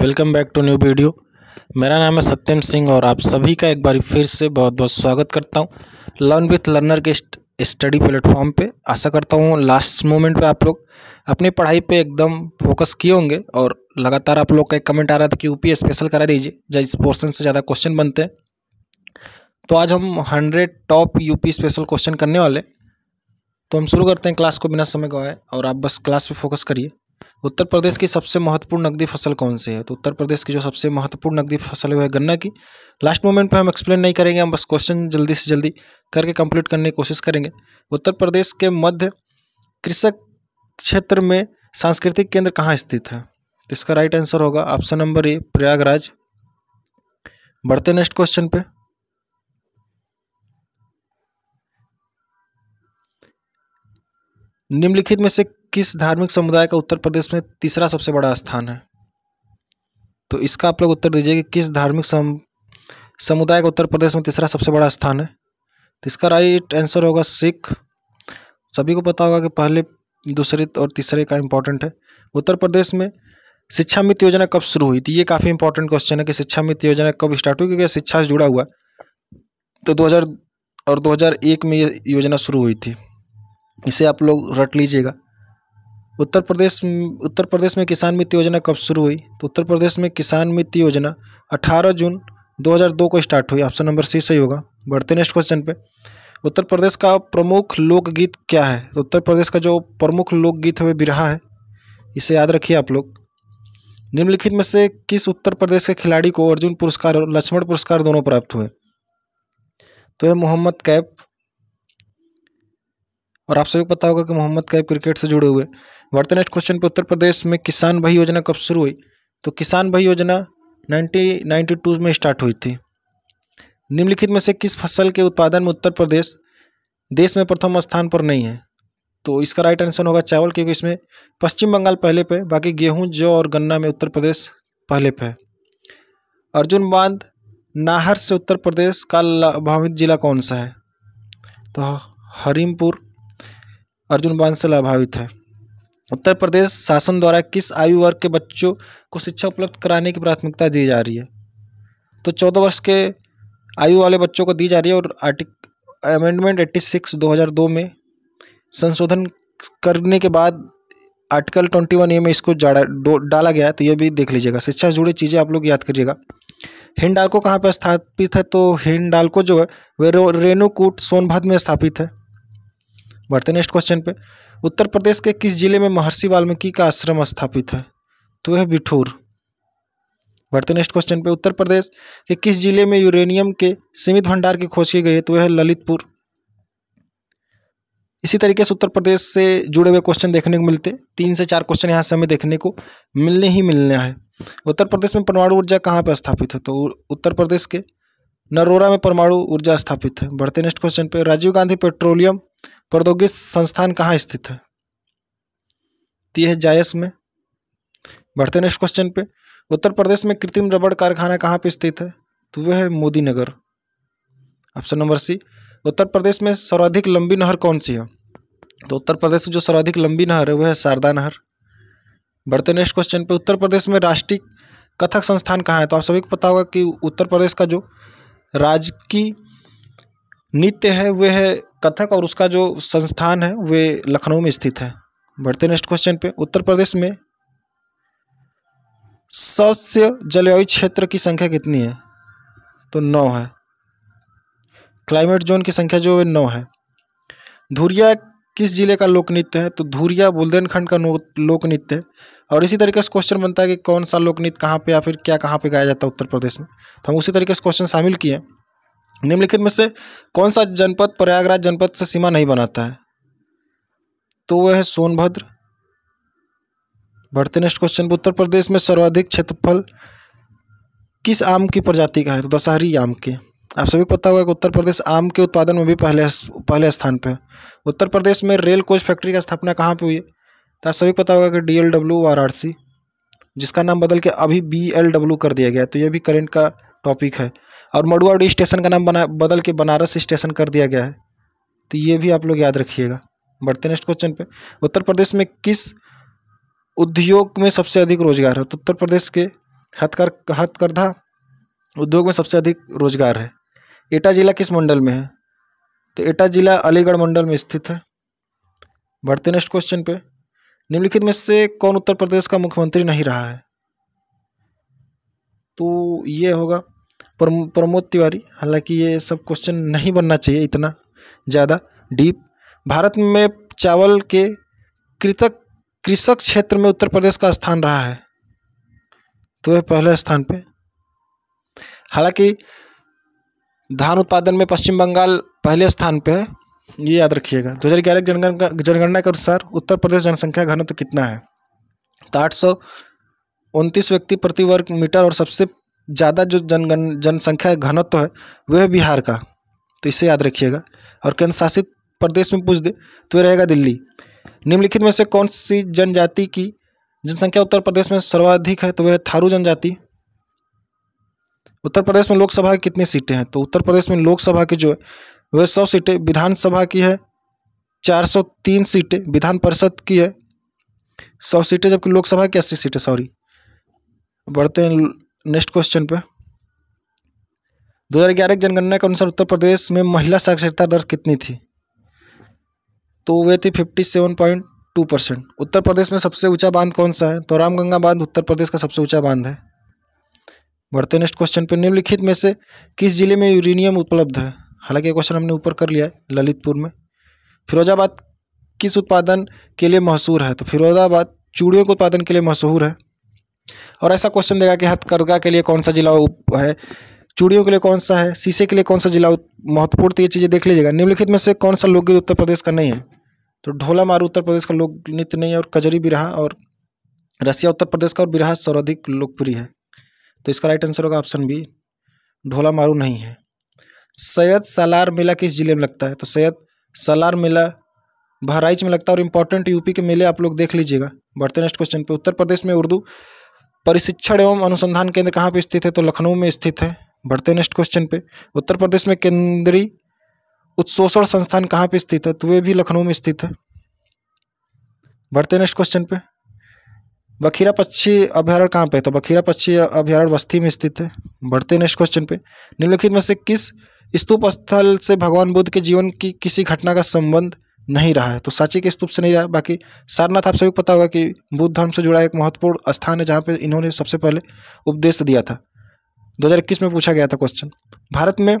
welcome back to new video मेरा नाम है सत्यम सिंह और आप सभी का एक बार फिर से बहुत बहुत स्वागत करता हूँ लर्न विथ लर्नर के स्टडी प्लेटफॉर्म पे आशा करता हूँ लास्ट मोमेंट पे आप लोग अपनी पढ़ाई पे एकदम फोकस किए होंगे और लगातार आप लोग का एक कमेंट आ रहा था कि यूपी स्पेशल करा दीजिए जब इस पोर्सन से ज़्यादा क्वेश्चन बनते हैं तो आज हम hundred top U special question करने वाले तो हम शुरू करते हैं क्लास को बिना समय गवाए और आप बस क्लास पर फोकस करिए उत्तर प्रदेश की सबसे महत्वपूर्ण नकदी फसल कौन सी है तो उत्तर प्रदेश की जो सबसे महत्वपूर्ण नकदी फसल है वह गन्ना की लास्ट मोमेंट पे हम एक्सप्लेन नहीं करेंगे हम बस क्वेश्चन जल्दी से जल्दी करके कंप्लीट करने की कोशिश करेंगे उत्तर प्रदेश के मध्य कृषक क्षेत्र में सांस्कृतिक केंद्र कहाँ स्थित है तो इसका राइट आंसर होगा ऑप्शन नंबर ए प्रयागराज बढ़ते नेक्स्ट क्वेश्चन पे निम्नलिखित में से किस धार्मिक समुदाय का उत्तर प्रदेश में तीसरा सबसे बड़ा स्थान है तो इसका आप लोग उत्तर दीजिए कि किस धार्मिक सम समुदाय का उत्तर प्रदेश में तीसरा सबसे बड़ा स्थान है तो इसका राइट आंसर होगा सिख सभी को पता होगा कि पहले दूसरे और तीसरे का इम्पोर्टेंट है उत्तर प्रदेश में शिक्षा मित्र योजना कब शुरू हुई थी ये काफ़ी इंपॉर्टेंट क्वेश्चन है कि शिक्षा मित्र योजना कब स्टार्ट हुई क्योंकि शिक्षा से जुड़ा हुआ तो 2000 और 2001 में ये योजना शुरू हुई थी इसे आप लोग रट लीजिएगा उत्तर प्रदेश उत्तर प्रदेश में किसान मित्र योजना कब शुरू हुई तो उत्तर प्रदेश में किसान मित्र योजना 18 जून 2002 को स्टार्ट हुई ऑप्शन नंबर सी सही होगा बढ़ते नेक्स्ट क्वेश्चन पे उत्तर प्रदेश का प्रमुख लोकगीत क्या है तो उत्तर प्रदेश का जो प्रमुख लोकगीत है वह बिरहा है इसे याद रखिए आप लोग निम्नलिखित में से किस उत्तर प्रदेश के खिलाड़ी को अर्जुन पुरस्कार और लक्ष्मण पुरस्कार दोनों प्राप्त हुए तो है मोहम्मद कैफ और आप सभी पता होगा कि मोहम्मद कैफ क्रिकेट से जुड़े हुए बढ़ते नेक्स्ट क्वेश्चन पर उत्तर प्रदेश में किसान भाई योजना कब शुरू हुई तो किसान भाई योजना 1992 में स्टार्ट हुई थी निम्नलिखित में से किस फसल के उत्पादन में उत्तर प्रदेश देश में प्रथम स्थान पर नहीं है तो इसका राइट आंसर होगा चावल क्योंकि इसमें पश्चिम बंगाल पहले पे बाकी गेहूं जौ और गन्ना में उत्तर प्रदेश पहले पे अर्जुन बांध नाहर से उत्तर प्रदेश का लाभावित जिला कौन सा है तो हरीमपुर अर्जुन बांध से लाभावित है उत्तर प्रदेश शासन द्वारा किस आयु वर्ग के बच्चों को शिक्षा उपलब्ध कराने की प्राथमिकता दी जा रही है तो चौदह वर्ष के आयु वाले बच्चों को दी जा रही है और आर्टिक अमेंडमेंट एट्टी सिक्स दो हज़ार दो में संशोधन करने के बाद आर्टिकल ट्वेंटी वन ए में इसको डाला गया है तो ये भी देख लीजिएगा शिक्षा से जुड़ी चीज़ें आप लोग याद करिएगा हिंडालको कहाँ पर स्थापित है तो हिंडालको जो है वे रेणुकूट सोनभद्र में स्थापित है बढ़ते नेक्स्ट क्वेश्चन पे उत्तर प्रदेश के किस जिले में महर्षि वाल्मीकि का आश्रम स्थापित है तो वह बिठूर बढ़ते नेक्स्ट क्वेश्चन पे उत्तर प्रदेश के किस जिले में यूरेनियम के सीमित भंडार की खोज की गई है तो वह ललितपुर इसी तरीके से उत्तर प्रदेश से जुड़े हुए क्वेश्चन देखने को मिलते तीन से चार क्वेश्चन यहाँ से हमें देखने को मिलने ही मिलने हैं उत्तर प्रदेश में परमाणु ऊर्जा कहाँ पर स्थापित है तो उत्तर प्रदेश के नरोरा में परमाणु ऊर्जा स्थापित है बढ़ते नेक्स्ट क्वेश्चन पे राजीव गांधी पेट्रोलियम प्रौद्योगिक संस्थान कहाँ स्थित है ती है जायस में बढ़ते नेक्स्ट क्वेश्चन पे उत्तर प्रदेश में कृत्रिम रबड़ कारखाना कहाँ पे स्थित है तो वह है Modi Nagar option number C Uttar Pradesh में सर्वाधिक लंबी नहर कौन सी है तो उत्तर प्रदेश की जो सर्वाधिक लंबी नहर है वह है शारदा नहर बढ़ते नेक्स्ट क्वेश्चन पे उत्तर प्रदेश में राष्ट्रीय कथक संस्थान कहाँ है तो आप सभी को पता होगा कि उत्तर प्रदेश का जो राजकीय नृत्य है वह है कथक और उसका जो संस्थान है वे लखनऊ में स्थित है बढ़ते नेक्स्ट क्वेश्चन पे उत्तर प्रदेश में सस्य जलवायु क्षेत्र की संख्या कितनी है तो नौ है क्लाइमेट जोन की संख्या जो है नौ है धुरिया किस जिले का लोक नृत्य है तो धुरिया बुंदेलखंड का लोक नृत्य है और इसी तरीके से क्वेश्चन बनता है कि कौन सा लोक नृत्य कहाँ पर या फिर क्या कहाँ पे गाया जाता है उत्तर प्रदेश में तो हम उसी तरीके से क्वेश्चन शामिल किए निम्नलिखित में से कौन सा जनपद प्रयागराज जनपद से सीमा नहीं बनाता है तो वह है सोनभद्र बढ़ते नेक्स्ट क्वेश्चन उत्तर प्रदेश में सर्वाधिक क्षेत्रफल किस आम की प्रजाति का है तो दशहरी आम के आप सभी पता होगा कि उत्तर प्रदेश आम के उत्पादन में भी पहले पहले स्थान पर उत्तर प्रदेश में रेल कोच फैक्ट्री का स्थापना कहाँ पर हुई है तो आप सभी पता होगा कि डी एल डब्ल्यू वाराणसी जिसका नाम बदल के अभी बी एल डब्ल्यू कर दिया गया तो यह भी करंट का टॉपिक है और मडुआ स्टेशन का नाम बना बदल के बनारस स्टेशन कर दिया गया है तो ये भी आप लोग याद रखिएगा बढ़ते नेक्स्ट क्वेश्चन पे उत्तर प्रदेश में किस उद्योग में सबसे अधिक रोजगार है तो उत्तर प्रदेश के हथकर हथकरधा उद्योग में सबसे अधिक रोजगार है एटा जिला किस मंडल में है तो एटा जिला अलीगढ़ मंडल में स्थित है बढ़ते नेक्स्ट क्वेश्चन पे निम्नलिखित में से कौन उत्तर प्रदेश का मुख्यमंत्री नहीं रहा है तो ये होगा प्रमोद तिवारी हालांकि ये सब क्वेश्चन नहीं बनना चाहिए इतना ज़्यादा डीप भारत में चावल के कृतक कृषक क्षेत्र में उत्तर प्रदेश का स्थान रहा है तो वह पहले स्थान पे हालांकि धान उत्पादन में पश्चिम बंगाल पहले स्थान पे है ये याद रखिएगा दो हज़ार ग्यारह जनगणना जनगणना के अनुसार उत्तर प्रदेश जनसंख्या घनत्व तो कितना है तो आठ सौ उनतीस व्यक्ति प्रति वर्ग मीटर और सबसे ज़्यादा जो जनगण जनसंख्या घनत्व है वह है बिहार का तो इसे याद रखिएगा और केंद्र शासित प्रदेश में पूछ दे तो रहेगा दिल्ली निम्नलिखित में से कौन सी जनजाति की जनसंख्या उत्तर प्रदेश में सर्वाधिक है तो वह थारू जनजाति उत्तर प्रदेश में लोकसभा की कितनी सीटें हैं तो उत्तर प्रदेश में लोकसभा की जो है वह सौ सीटें विधानसभा की है चार सौ तीन सीटें विधान परिषद की है सौ सीटें जबकि लोकसभा की अस्सी सीटें सॉरी बढ़ते हैं नेक्स्ट क्वेश्चन पे 2011 की जनगणना के अनुसार उत्तर प्रदेश में महिला साक्षरता दर कितनी थी तो वे थी 57.2 परसेंट उत्तर प्रदेश में सबसे ऊंचा बांध कौन सा है तो रामगंगा बांध उत्तर प्रदेश का सबसे ऊंचा बांध है बढ़ते नेक्स्ट क्वेश्चन पे निम्नलिखित में से किस जिले में यूरेनियम उपलब्ध है हालांकि क्वेश्चन हमने ऊपर कर लिया है ललितपुर में फिरोजाबाद किस उत्पादन के लिए मशहूर है तो फिरोजाबाद चूड़ियों के उत्पादन के लिए मशहूर है और ऐसा क्वेश्चन देगा कि हथकरघा के लिए कौन सा जिला है चूड़ियों के लिए कौन सा है शीशे के लिए कौन सा जिला महत्वपूर्ण ये चीज़ें देख लीजिएगा निम्नलिखित में से कौन सा लोकगीत उत्तर प्रदेश का नहीं है तो ढोला मारू उत्तर प्रदेश का लोक नृत्य नहीं है और कजरी बिरहा और रसिया उत्तर प्रदेश का और बिरहा सर्वाधिक लोकप्रिय है तो इसका राइट आंसर होगा ऑप्शन बी ढोला मारू नहीं है सैयद सलार मेला किस जिले में लगता है तो सैयद सलार मेला बहराइच में लगता है और इम्पोर्टेंट यूपी के मेले आप लोग देख लीजिएगा बढ़ते नेक्स्ट क्वेश्चन पे उत्तर प्रदेश में उर्दू परिशिक्षण एवं अनुसंधान केंद्र कहाँ पर स्थित है तो लखनऊ में स्थित है बढ़ते नेक्स्ट क्वेश्चन पे उत्तर प्रदेश में केंद्रीय उत्सोषण संस्थान कहाँ पर स्थित है तो वे भी लखनऊ में स्थित है बढ़ते नेक्स्ट क्वेश्चन पे बखीरा पक्षी अभ्यारण्य कहाँ पे है तो बखीरा पक्षी अभ्यारण्य बस्ती में स्थित है बढ़ते नेक्स्ट क्वेश्चन पे निम्नलिखित में से किस स्तूप स्थल से भगवान बुद्ध के जीवन की किसी घटना का संबंध नहीं रहा है तो सांची के स्तूप से नहीं रहा बाकी सारनाथ आप सभी को पता होगा कि बुद्ध धर्म से जुड़ा एक महत्वपूर्ण स्थान है जहाँ पर इन्होंने सबसे पहले उपदेश दिया था 2021 में पूछा गया था क्वेश्चन भारत में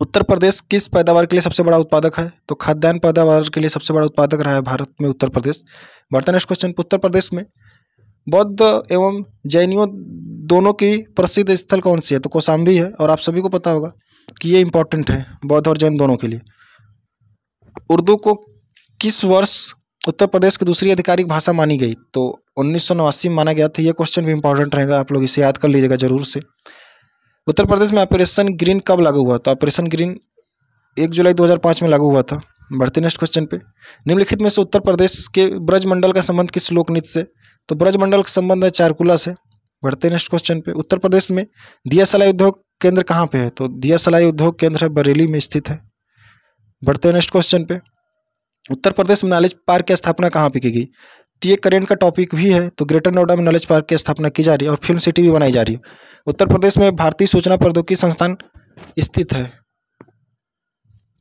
उत्तर प्रदेश किस पैदावार के लिए सबसे बड़ा उत्पादक है तो खाद्यान्न पैदावार के लिए सबसे बड़ा उत्पादक रहा है भारत में उत्तर प्रदेश बढ़ता नेक्स्ट क्वेश्चन उत्तर प्रदेश में बौद्ध एवं जैनियों दोनों की प्रसिद्ध स्थल कौन सी है तो कौशाम्बी है और आप सभी को पता होगा कि ये इंपॉर्टेंट है बौद्ध और जैन दोनों के लिए उर्दू को किस वर्ष उत्तर प्रदेश की दूसरी आधिकारिक भाषा मानी गई तो उन्नीस में माना गया था यह क्वेश्चन भी इंपॉर्टेंट रहेगा आप लोग इसे याद कर लीजिएगा जरूर से उत्तर प्रदेश में ऑपरेशन ग्रीन कब लागू हुआ था ऑपरेशन ग्रीन एक जुलाई 2005 में लागू हुआ था बढ़ते नेक्स्ट क्वेश्चन पे निम्नलिखित में से उत्तर प्रदेश के ब्रजमंडल का संबंध किस लोकनीत से तो ब्रजमंडल का संबंध है चारकुला से बढ़ते नेक्स्ट क्वेश्चन पे उत्तर प्रदेश में दिया सलाई उद्योग केंद्र कहाँ पे है तो दिया सलाई उद्योग केंद्र है बरेली में स्थित है बढ़ते हैं नेक्स्ट क्वेश्चन पे उत्तर प्रदेश में नॉलेज पार्क की स्थापना कहाँ पे की गई तो ये करेंट का टॉपिक भी है तो ग्रेटर नोएडा में नॉलेज पार्क की स्थापना की जा रही है और फिल्म सिटी भी बनाई जा रही है उत्तर प्रदेश में भारतीय सूचना प्रौद्योगिकी संस्थान स्थित है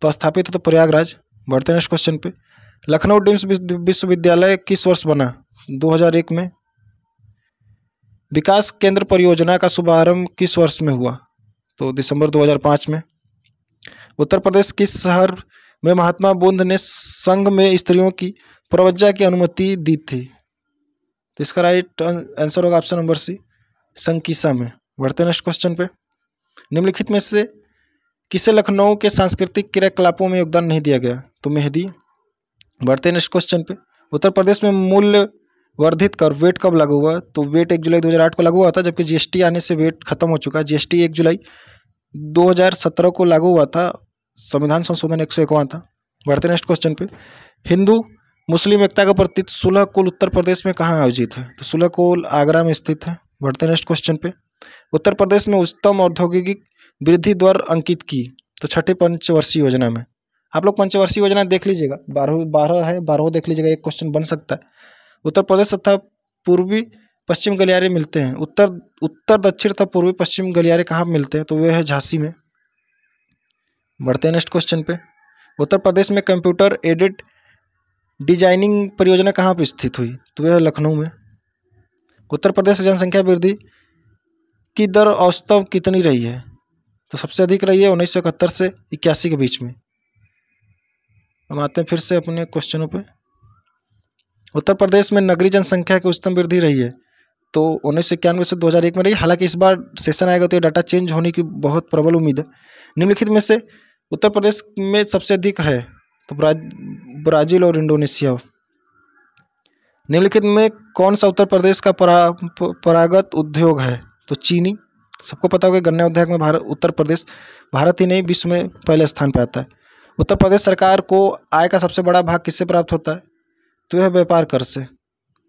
तो स्थापित है तो प्रयागराज बढ़ते नेक्स्ट क्वेश्चन पे लखनऊ डिम्स विश्वविद्यालय किस वर्ष बना 2001 में विकास केंद्र परियोजना का शुभारंभ किस वर्ष में हुआ तो दिसंबर 2005 में उत्तर प्रदेश किस शहर में महात्मा बुद्ध ने संघ में स्त्रियों की प्रवज्जा की अनुमति दी थी तो इसका राइट आंसर होगा ऑप्शन नंबर सी संकीसा में बढ़ते नेक्स्ट क्वेश्चन पे निम्नलिखित में से किसे लखनऊ के सांस्कृतिक क्रियाकलापों में योगदान नहीं दिया गया तो मेहदी बढ़ते नेक्स्ट क्वेश्चन पे उत्तर प्रदेश में मूल्य वर्धित कर वेट कब लागू हुआ तो वेट एक जुलाई 2008 को लागू हुआ था जबकि जीएसटी आने से वेट खत्म हो चुका है जीएसटी एक जुलाई 2017 को लागू हुआ था संविधान संशोधन एक सौ एक था बढ़ते नेक्स्ट क्वेश्चन पे हिंदू मुस्लिम एकता का प्रतीक सुलह कुल उत्तर प्रदेश में कहाँ आयोजित है तो सुलह कुल आगरा में स्थित है बढ़ते नेक्स्ट क्वेश्चन पे उत्तर प्रदेश में उच्चतम औद्योगिक वृद्धि दर अंकित की तो छठी पंचवर्षीय योजना में आप लोग पंचवर्षीय योजना देख लीजिएगा बारह बारह है बारह देख लीजिएगा एक क्वेश्चन बन सकता है उत्तर प्रदेश तथा पूर्वी पश्चिम गलियारे मिलते हैं उत्तर उत्तर दक्षिण तथा पूर्वी पश्चिम गलियारे कहाँ मिलते हैं तो वे है झांसी में बढ़ते हैं नेक्स्ट क्वेश्चन पे उत्तर प्रदेश में कंप्यूटर एडिट डिजाइनिंग परियोजना कहाँ पर स्थित हुई तो यह लखनऊ में उत्तर प्रदेश जनसंख्या वृद्धि की दर औसत कितनी रही है तो सबसे अधिक रही है उन्नीस से इक्यासी के बीच में हम आते हैं फिर से अपने क्वेश्चनों पे उत्तर प्रदेश में नगरीय जनसंख्या की उच्चतम वृद्धि रही है तो उन्नीस सौ इक्यानवे से 2001 में रही हालांकि इस बार सेशन आएगा तो ये डाटा चेंज होने की बहुत प्रबल उम्मीद है निम्नलिखित में से उत्तर प्रदेश में सबसे अधिक है तो ब्राज़ील और इंडोनेशिया निम्नलिखित में कौन सा उत्तर प्रदेश का परा, परागत उद्योग है तो चीनी सबको पता होगा गन्ना उद्योग में भारत उत्तर प्रदेश भारत ही नहीं विश्व में पहले स्थान पर आता है उत्तर प्रदेश सरकार को आय का सबसे बड़ा भाग किससे प्राप्त होता है तो यह व्यापार कर से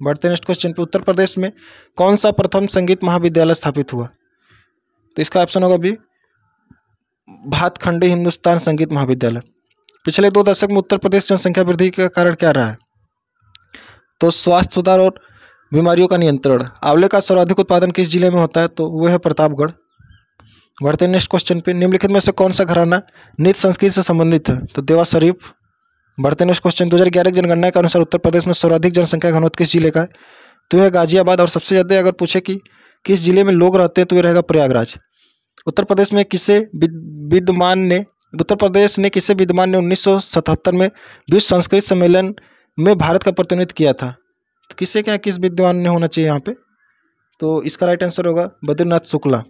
बढ़ते नेक्स्ट क्वेश्चन पे उत्तर प्रदेश में कौन सा प्रथम संगीत महाविद्यालय स्थापित हुआ तो इसका ऑप्शन होगा बी भातखंडे हिंदुस्तान संगीत महाविद्यालय पिछले दो दशक में उत्तर प्रदेश जनसंख्या वृद्धि का कारण क्या रहा है तो स्वास्थ्य सुधार और बीमारियों का नियंत्रण आंवले का सर्वाधिक उत्पादन किस जिले में होता है तो वह है प्रतापगढ़ बढ़ते नेक्स्ट क्वेश्चन पे निम्नलिखित में से कौन सा घराना नृत्य संस्कृत से संबंधित है तो देवा शरीफ बढ़ते नेक्स्ट क्वेश्चन दो हज़ार जनगणना के अनुसार उत्तर प्रदेश में सर्वाधिक जनसंख्या घनौत किस जिले का है तो यह गाजियाबाद और सबसे ज़्यादा अगर पूछे कि किस जिले में लोग रहते हैं तो यह रहेगा प्रयागराज उत्तर प्रदेश में किसे विद्यमान ने उत्तर प्रदेश ने किसे विद्यमान ने 1977 में विश्व संस्कृत सम्मेलन में भारत का प्रतिनिधित्व किया था तो किसे क्या किस विद्वान ने होना चाहिए यहाँ पे तो इसका राइट आंसर होगा बद्रीनाथ शुक्ला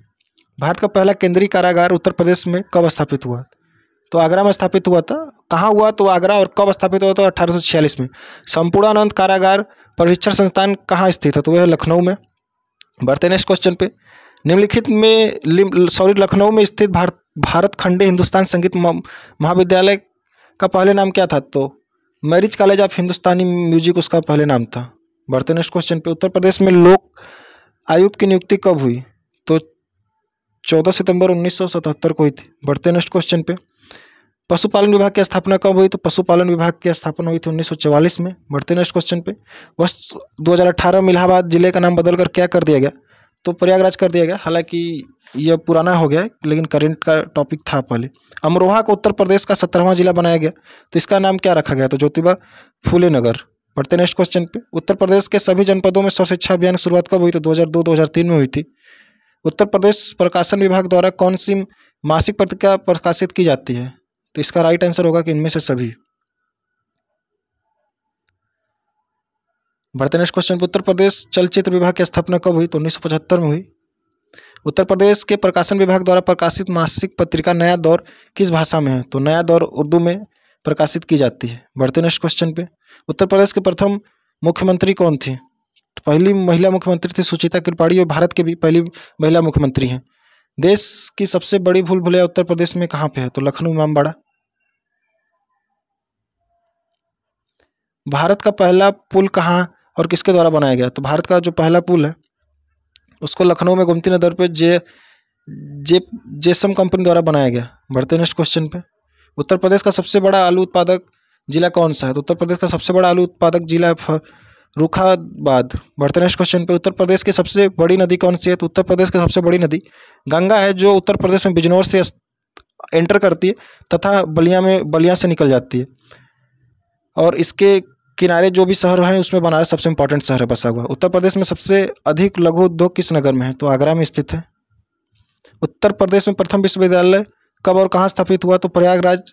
भारत का पहला केंद्रीय कारागार उत्तर प्रदेश में कब स्थापित हुआ तो आगरा में स्थापित हुआ था कहाँ हुआ तो आगरा और कब स्थापित हुआ था अठारह में संपूर्णानंद कारागार परीक्षण संस्थान कहाँ स्थित है तो वह लखनऊ में बढ़ते नेक्स्ट क्वेश्चन पे निम्नलिखित में सॉरी लखनऊ में स्थित भारत भारत खंडे हिंदुस्तान संगीत महाविद्यालय का पहले नाम क्या था तो Marris college of Hindustani music उसका पहले नाम था बढ़ते नेक्स्ट क्वेश्चन पे उत्तर प्रदेश में लोक आयुक्त की नियुक्ति कब हुई तो 14 सितंबर 1977 को हुई थी बढ़ते नेक्स्ट क्वेश्चन पे पशुपालन विभाग की स्थापना कब हुई तो पशुपालन विभाग की स्थापना हुई थी उन्नीस में बढ़ते नेक्स्ट क्वेश्चन पे वर्ष दो में इलाहाबाद जिले का नाम बदलकर क्या कर दिया गया तो प्रयागराज कर दिया गया हालांकि यह पुराना हो गया लेकिन करंट का टॉपिक था पहले अमरोहा को उत्तर प्रदेश का सत्रहवां जिला बनाया गया तो इसका नाम क्या रखा गया तो ज्योतिबा फूले नगर बढ़ते नेक्स्ट क्वेश्चन पे उत्तर प्रदेश के सभी जनपदों में स्वशिक्षा अभियान शुरुआत कब हुई तो 2002-2003 में हुई थी उत्तर प्रदेश प्रकाशन विभाग द्वारा कौन सी मासिक पत्रिका प्रकाशित की जाती है तो इसका राइट आंसर होगा कि इनमें से सभी बढ़ते नेक्स्ट क्वेश्चन उत्तर प्रदेश चलचित्र विभाग की स्थापना कब हुई तो उन्नीस में हुई उत्तर प्रदेश के प्रकाशन विभाग द्वारा प्रकाशित मासिक पत्रिका नया दौर किस भाषा में है तो नया दौर उर्दू में प्रकाशित की जाती है बढ़ते नेक्स्ट क्वेश्चन पे उत्तर प्रदेश के प्रथम मुख्यमंत्री कौन थे तो पहली महिला मुख्यमंत्री थी सुचिता कृपाड़ी और भारत के भी पहली महिला मुख्यमंत्री हैं देश की सबसे बड़ी भूल भुलैया उत्तर प्रदेश में कहाँ पे है तो लखनऊ इमाम भारत का पहला पुल कहाँ और किसके द्वारा बनाया गया तो भारत का जो पहला पुल है उसको लखनऊ में गोमती नदर पर जे जे जेसम कंपनी द्वारा बनाया गया बढ़ते नेक्स्ट क्वेश्चन पे उत्तर प्रदेश का सबसे बड़ा आलू उत्पादक जिला कौन सा है तो उत्तर प्रदेश का सबसे बड़ा आलू उत्पादक जिला है फरुखाबाद बढ़ते नेक्स्ट क्वेश्चन पे उत्तर प्रदेश की सबसे बड़ी नदी कौन सी है तो उत्तर प्रदेश की सबसे बड़ी नदी गंगा है जो उत्तर प्रदेश में बिजनौर से एंटर करती है तथा बलिया में बलिया से निकल जाती है और इसके किनारे जो भी शहर है उसमें बनारस सबसे इंपॉर्टेंट शहर है बसा हुआ उत्तर प्रदेश में सबसे अधिक लघु उद्योग किस नगर में है तो आगरा में स्थित है उत्तर प्रदेश में प्रथम विश्वविद्यालय कब और कहाँ स्थापित हुआ तो प्रयागराज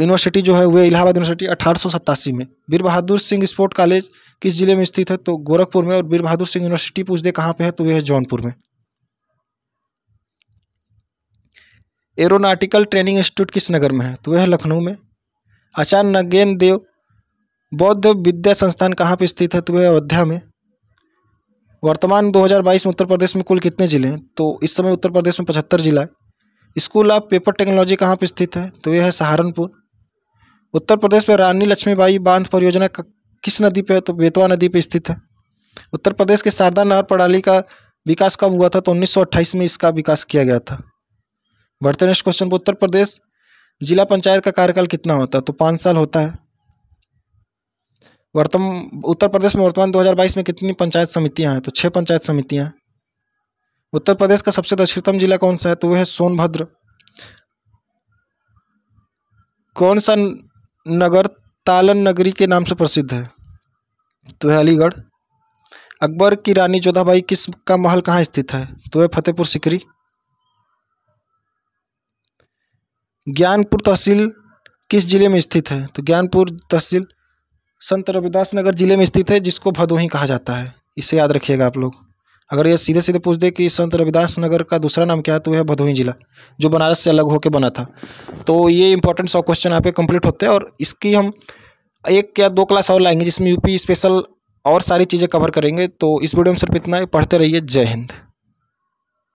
यूनिवर्सिटी जो है वह इलाहाबाद यूनिवर्सिटी अठारह में वीर बहादुर सिंह स्पोर्ट कॉलेज किस जिले में स्थित है तो गोरखपुर में और वीर बहादुर सिंह यूनिवर्सिटी पूछ दे कहाँ पे है तो वह है जौनपुर में एरोनाटिकल ट्रेनिंग इंस्टीट्यूट किस नगर में है तो वह है लखनऊ में आचार्य नगेन देव बौद्ध विद्या संस्थान कहाँ पर स्थित है तो वह अयोध्या में वर्तमान 2022 में उत्तर प्रदेश में कुल कितने जिले हैं तो इस समय उत्तर प्रदेश में पचहत्तर जिला है स्कूल ऑफ पेपर टेक्नोलॉजी कहाँ पर स्थित है तो यह है सहारनपुर उत्तर प्रदेश में रानी लक्ष्मीबाई बांध परियोजना किस नदी पर तो बेतवा नदी पर स्थित है उत्तर प्रदेश के शारदा नहर प्रणाली का विकास कब हुआ था तो उन्नीस में इसका विकास किया गया था बढ़ते नेक्स्ट क्वेश्चन पर उत्तर प्रदेश जिला पंचायत का कार्यकाल कितना होता है तो पाँच साल होता है वर्तमान उत्तर प्रदेश में वर्तमान 2022 में कितनी पंचायत समितियां हैं तो छः पंचायत समितियां उत्तर प्रदेश का सबसे दक्षिणतम जिला कौन सा है तो वह है सोनभद्र कौन सा नगर तालन नगरी के नाम से प्रसिद्ध है तो है अलीगढ़ अकबर की रानी जोधाबाई किस का महल कहाँ स्थित है तो है फतेहपुर सिकरी ज्ञानपुर तहसील किस जिले में स्थित है तो ज्ञानपुर तहसील संत रविदास नगर जिले में स्थित है जिसको भदोही कहा जाता है इसे याद रखिएगा आप लोग अगर ये सीधे सीधे पूछ दे कि संत रविदास नगर का दूसरा नाम क्या है तो यह भदोही जिला जो बनारस से अलग होकर बना था तो ये इंपॉर्टेंट सौ क्वेश्चन यहाँ पे कंप्लीट होते हैं और इसकी हम एक या दो क्लास और लाएंगे जिसमें यूपी स्पेशल और सारी चीज़ें कवर करेंगे तो इस वीडियो में सिर्फ इतना ही पढ़ते रहिए जय हिंद